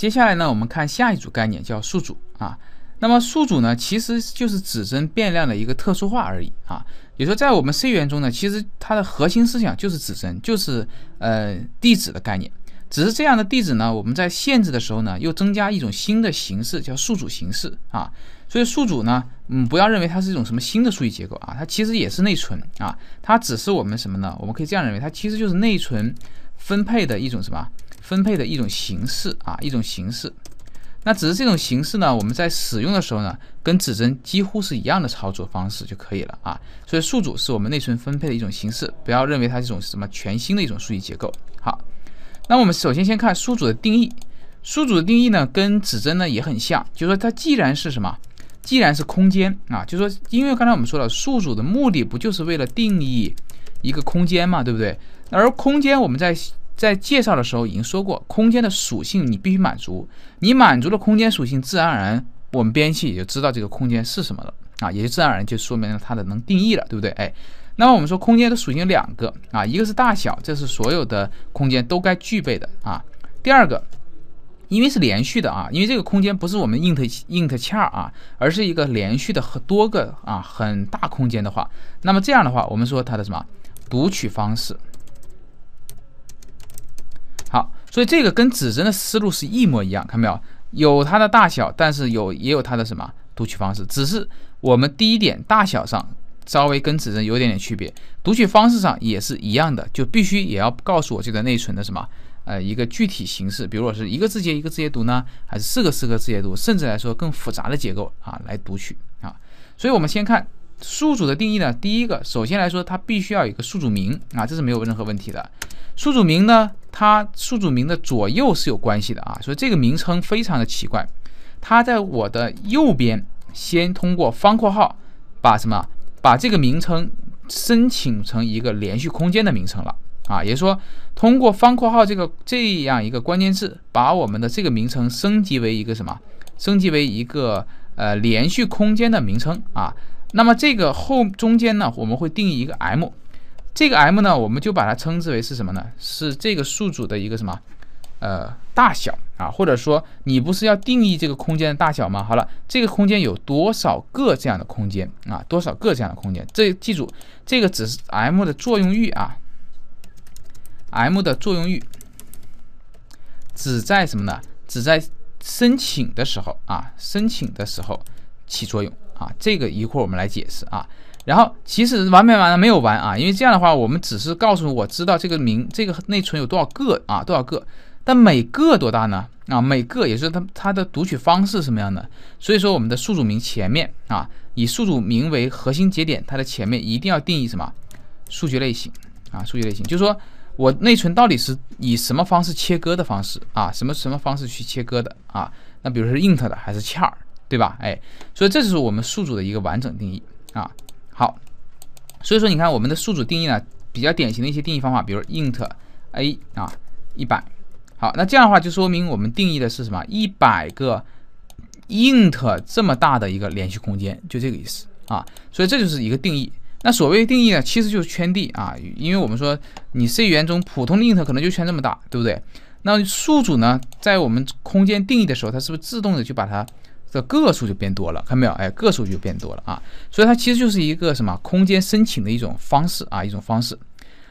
接下来呢，我们看下一组概念，叫数组啊。那么数组呢，其实就是指针变量的一个特殊化而已啊。也就说在我们 C 语言中呢，其实它的核心思想就是指针，就是呃地址的概念。只是这样的地址呢，我们在限制的时候呢，又增加一种新的形式，叫数组形式啊。所以数组呢，嗯，不要认为它是一种什么新的数据结构啊，它其实也是内存啊。它只是我们什么呢？我们可以这样认为，它其实就是内存分配的一种什么？分配的一种形式啊，一种形式。那只是这种形式呢，我们在使用的时候呢，跟指针几乎是一样的操作方式就可以了啊。所以数组是我们内存分配的一种形式，不要认为它这种什么全新的一种数据结构。好，那我们首先先看数组的定义。数组的定义呢，跟指针呢也很像，就是说它既然是什么，既然是空间啊，就是说，因为刚才我们说了，数组的目的不就是为了定义一个空间嘛，对不对？而空间我们在在介绍的时候已经说过，空间的属性你必须满足，你满足了空间属性，自然而然我们编辑也就知道这个空间是什么了啊，也就自然而然就说明了它的能定义了，对不对？哎，那么我们说空间的属性两个啊，一个是大小，这是所有的空间都该具备的啊。第二个，因为是连续的啊，因为这个空间不是我们 int int char 啊，而是一个连续的和多个啊很大空间的话，那么这样的话，我们说它的什么读取方式？好，所以这个跟指针的思路是一模一样，看到没有？有它的大小，但是有也有它的什么读取方式。只是我们第一点大小上稍微跟指针有点点区别，读取方式上也是一样的，就必须也要告诉我这个内存的什么呃一个具体形式，比如我是一个字节一个字节读呢，还是四个四个字节读，甚至来说更复杂的结构啊来读取啊。所以我们先看数组的定义呢，第一个首先来说它必须要有一个数组名啊，这是没有任何问题的。数组名呢？它宿主名的左右是有关系的啊，所以这个名称非常的奇怪。它在我的右边，先通过方括号把什么把这个名称申请成一个连续空间的名称了啊，也就是说通过方括号这个这样一个关键字，把我们的这个名称升级为一个什么，升级为一个呃连续空间的名称啊。那么这个后中间呢，我们会定义一个 m。这个 m 呢，我们就把它称之为是什么呢？是这个数组的一个什么，呃，大小啊，或者说你不是要定义这个空间的大小吗？好了，这个空间有多少个这样的空间啊？多少个这样的空间？这记住，这个只是 m 的作用域啊，m 的作用域只在什么呢？只在申请的时候啊，申请的时候起作用啊，这个一会儿我们来解释啊。然后其实完没完了？没有完啊！因为这样的话，我们只是告诉我知道这个名、这个内存有多少个啊，多少个，但每个多大呢？啊，每个也是它它的读取方式什么样的？所以说我们的宿主名前面啊，以宿主名为核心节点，它的前面一定要定义什么数据类型啊？数据类型就是说我内存到底是以什么方式切割的方式啊？什么什么方式去切割的啊？那比如说 int 的还是 char，对吧？哎，所以这就是我们宿主的一个完整定义啊。好，所以说你看我们的数组定义呢，比较典型的一些定义方法，比如 int a 啊，一百。好，那这样的话就说明我们定义的是什么？一百个 int 这么大的一个连续空间，就这个意思啊。所以这就是一个定义。那所谓定义呢，其实就是圈地啊，因为我们说你 C 语言中普通的 int 可能就圈这么大，对不对？那数组呢，在我们空间定义的时候，它是不是自动的就把它？这个数就变多了，看到没有？哎，个数就变多了啊！所以它其实就是一个什么空间申请的一种方式啊，一种方式。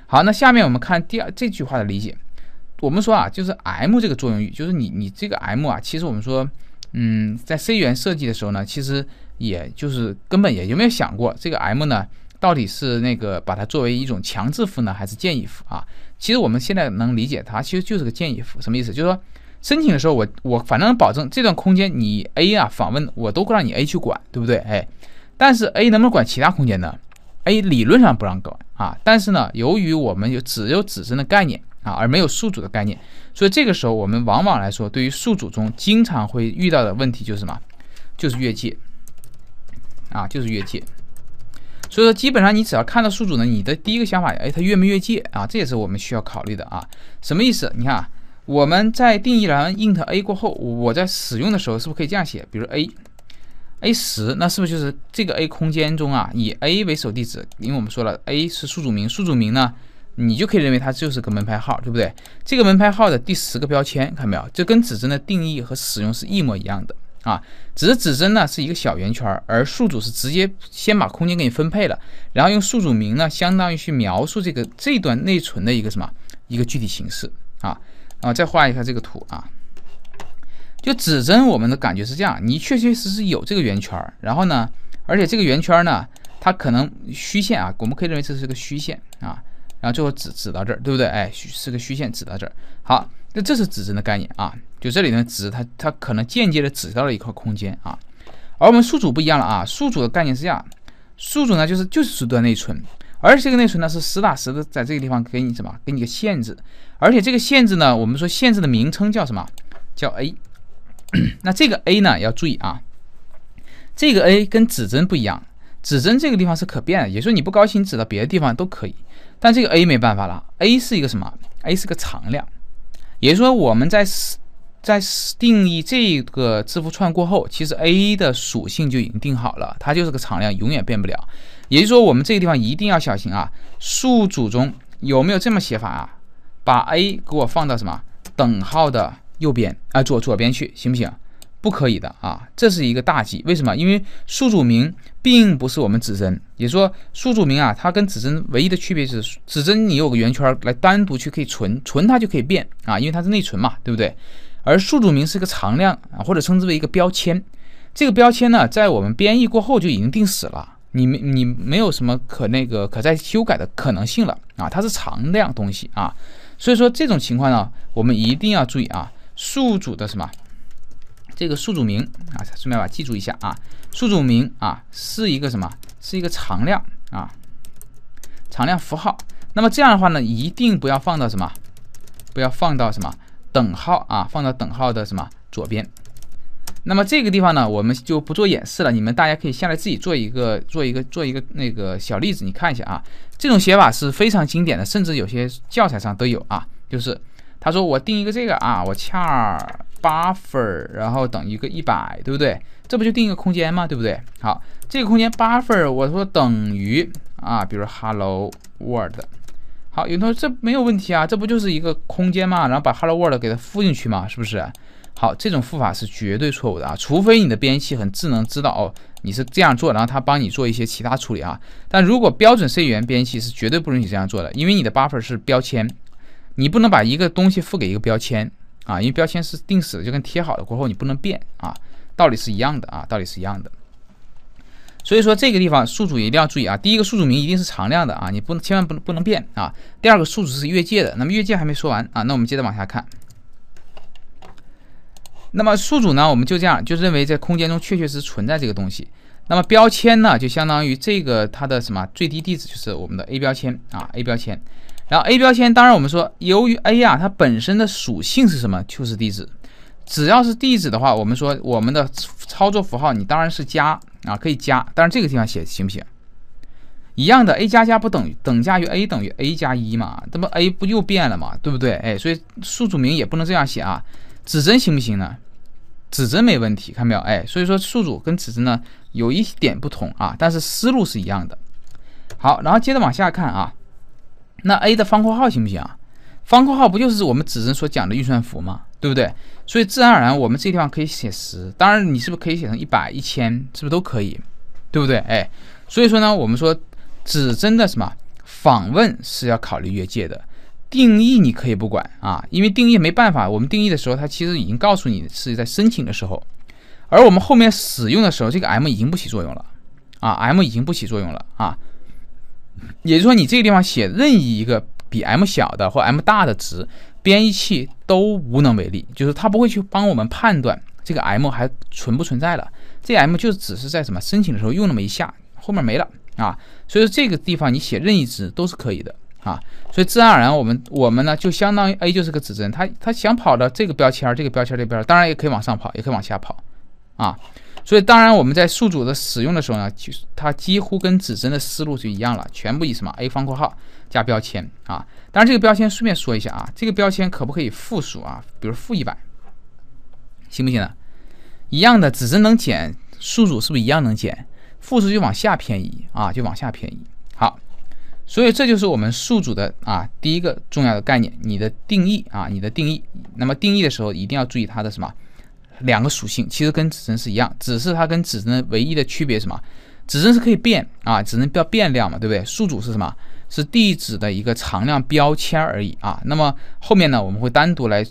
好，那下面我们看第二这句话的理解。我们说啊，就是 M 这个作用域，就是你你这个 M 啊，其实我们说，嗯，在 C 言设计的时候呢，其实也就是根本也就没有想过这个 M 呢到底是那个把它作为一种强制符呢，还是建议符啊？其实我们现在能理解它，其实就是个建议符，什么意思？就是说。申请的时候，我我反正保证这段空间你 A 啊访问，我都会让你 A 去管，对不对？哎，但是 A 能不能管其他空间呢？A 理论上不让搞啊。但是呢，由于我们有只有子身的概念啊，而没有宿主的概念，所以这个时候我们往往来说，对于宿主中经常会遇到的问题就是什么？就是越界啊，就是越界。所以说，基本上你只要看到宿主呢，你的第一个想法，哎，他越没越界啊？这也是我们需要考虑的啊。什么意思？你看。我们在定义完 int a 过后，我在使用的时候是不是可以这样写？比如 a a 十，那是不是就是这个 a 空间中啊，以 a 为首地址？因为我们说了 a 是宿主名，宿主名呢，你就可以认为它就是个门牌号，对不对？这个门牌号的第十个标签，看到没有？就跟指针的定义和使用是一模一样的啊。只是指针呢是一个小圆圈，而宿主是直接先把空间给你分配了，然后用宿主名呢，相当于去描述这个这段内存的一个什么一个具体形式啊。啊，再画一下这个图啊。就指针，我们的感觉是这样：你确确实实有这个圆圈，然后呢，而且这个圆圈呢，它可能虚线啊，我们可以认为这是个虚线啊。然后最后指指到这儿，对不对？哎，是个虚线，指到这儿。好，那这是指针的概念啊。就这里呢，指，它它可能间接的指到了一块空间啊。而我们数组不一样了啊，数组的概念是这样：数组呢，就是就是数段内存。而这个内存呢，是实打实的在这个地方给你什么？给你个限制。而且这个限制呢，我们说限制的名称叫什么？叫 a。那这个 a 呢，要注意啊，这个 a 跟指针不一样。指针这个地方是可变的，也就是说你不高兴，指到别的地方都可以。但这个 a 没办法了，a 是一个什么？a 是个常量。也就是说我们在在定义这个字符串过后，其实 a 的属性就已经定好了，它就是个常量，永远变不了。也就是说，我们这个地方一定要小心啊！数组中有没有这么写法啊？把 a 给我放到什么等号的右边啊，左左边去行不行？不可以的啊，这是一个大忌。为什么？因为数组名并不是我们指针，也说数组名啊，它跟指针唯一的区别是，指针你有个圆圈来单独去可以存存它就可以变啊，因为它是内存嘛，对不对？而数组名是个常量啊，或者称之为一个标签。这个标签呢，在我们编译过后就已经定死了。你没你没有什么可那个可再修改的可能性了啊，它是常量东西啊，所以说这种情况呢，我们一定要注意啊，宿主的什么这个宿主名啊，顺便把记住一下啊，宿主名啊是一个什么是一个常量啊，常量符号。那么这样的话呢，一定不要放到什么，不要放到什么等号啊，放到等号的什么左边。那么这个地方呢，我们就不做演示了。你们大家可以下来自己做一个、做一个、做一个那个小例子，你看一下啊。这种写法是非常经典的，甚至有些教材上都有啊。就是他说我定一个这个啊，我恰八分儿，然后等于一个一百，对不对？这不就定一个空间吗？对不对？好，这个空间八分儿，我说等于啊，比如 hello world。好，有同学这没有问题啊，这不就是一个空间嘛？然后把 hello world 给它敷进去嘛，是不是？好，这种付法是绝对错误的啊，除非你的编译器很智能，知道哦你是这样做，然后它帮你做一些其他处理啊。但如果标准 C 语言编译器是绝对不允许这样做的，因为你的 buffer 是标签，你不能把一个东西付给一个标签啊，因为标签是定死的，就跟贴好了过后你不能变啊，道理是一样的啊，道理是一样的。所以说这个地方宿主一定要注意啊，第一个宿主名一定是常量的啊，你不能千万不能不能变啊。第二个宿主是越界的，那么越界还没说完啊，那我们接着往下看。那么数组呢，我们就这样，就认为在空间中确确实存在这个东西。那么标签呢，就相当于这个它的什么最低地址就是我们的 a 标签啊，a 标签。然后 a 标签，当然我们说，由于 a 啊，它本身的属性是什么？就是地址。只要是地址的话，我们说我们的操作符号你当然是加啊，可以加。但是这个地方写行不行？一样的 a 加加不等于等价于 a 等于 a 加一嘛？那么 a 不又变了嘛？对不对？哎，所以数组名也不能这样写啊。指针行不行呢？指针没问题，看到没有？哎，所以说数组跟指针呢有一点不同啊，但是思路是一样的。好，然后接着往下看啊，那 a 的方括号行不行啊？方括号不就是我们指针所讲的运算符吗？对不对？所以自然而然我们这地方可以写十，当然你是不是可以写成一百、一千，是不是都可以？对不对？哎，所以说呢，我们说指针的什么访问是要考虑越界的。定义你可以不管啊，因为定义没办法。我们定义的时候，它其实已经告诉你是在申请的时候，而我们后面使用的时候，这个 m 已经不起作用了啊，m 已经不起作用了啊。也就是说，你这个地方写任意一个比 m 小的或 m 大的值，编译器都无能为力，就是它不会去帮我们判断这个 m 还存不存在了。这 m 就只是在什么申请的时候用那么一下，后面没了啊。所以说，这个地方你写任意值都是可以的。啊，所以自然而然，我们我们呢，就相当于 a 就是个指针，它它想跑到这个标签，这个标签这边，当然也可以往上跑，也可以往下跑，啊，所以当然我们在数组的使用的时候呢，就它几乎跟指针的思路是一样了，全部以什么 a 方括号加标签啊，当然这个标签顺便说一下啊，这个标签可不可以负数啊？比如负一百，行不行呢？一样的，指针能减，数组是不是一样能减？负数就往下偏移啊，就往下偏移，好。所以这就是我们数组的啊，第一个重要的概念，你的定义啊，你的定义。那么定义的时候一定要注意它的什么两个属性，其实跟指针是一样，只是它跟指针唯一的区别什么？指针是可以变啊，指针标变量嘛，对不对？数组是什么？是地址的一个常量标签而已啊。那么后面呢，我们会单独来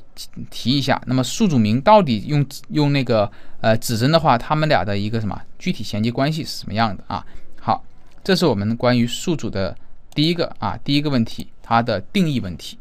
提一下。那么数组名到底用用那个呃指针的话，他们俩的一个什么具体衔接关系是什么样的啊？好，这是我们关于数组的。第一个啊，第一个问题，它的定义问题。